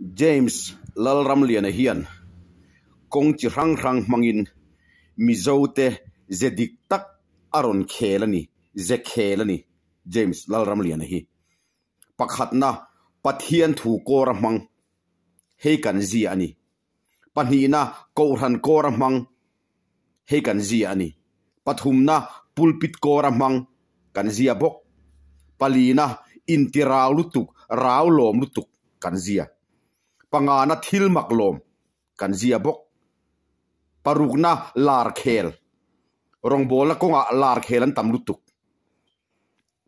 James lalram lian a hian kong chi rang rang mangin mizote zedik tak aron khelani ze khelani James lalram lian a hi pakhatna pathian thu ko mang he kan zi ani panina ko ran mang he kan zi ani pathumna pulpit ko mang kan zia bok palina intiraw lutuk raw lom lutuk kan zia ปังงานทิลมักลมกันเจียบกปรุกนะลาร์เคลรองโบละกงาลาร์เคลันตำลุตุก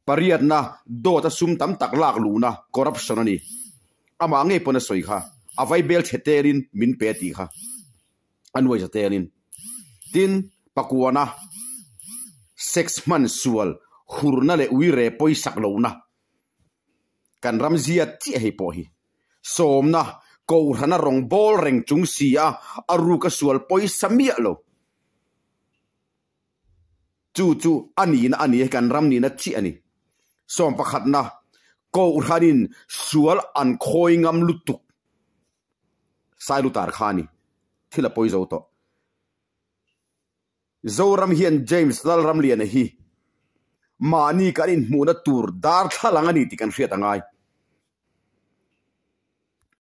ปารียดนะโดตัสุมตำตักลากลูนาคอร์รัปชันนี่อามาเงยปนสวยค่ะอาไว้เบลเชเตรินมินเปตีค่ะอันวัยเชเตรินตินปักวานะ sex mensual hurna le wire poi s a k l o ากันรัมเ z ีย t ี he pohi โซมน a ko hana rong bol reng chung sia aru ka sual poi samia lo chu chu ani na ani kan ram ni na chi ani som pakhat na ko urhanin sual an khoi ngam lutuk sai lu tar khani thila poi zo to zoram hian james dal ram lian hi mani karin mu na tur dar thalangani ti kan hriat angai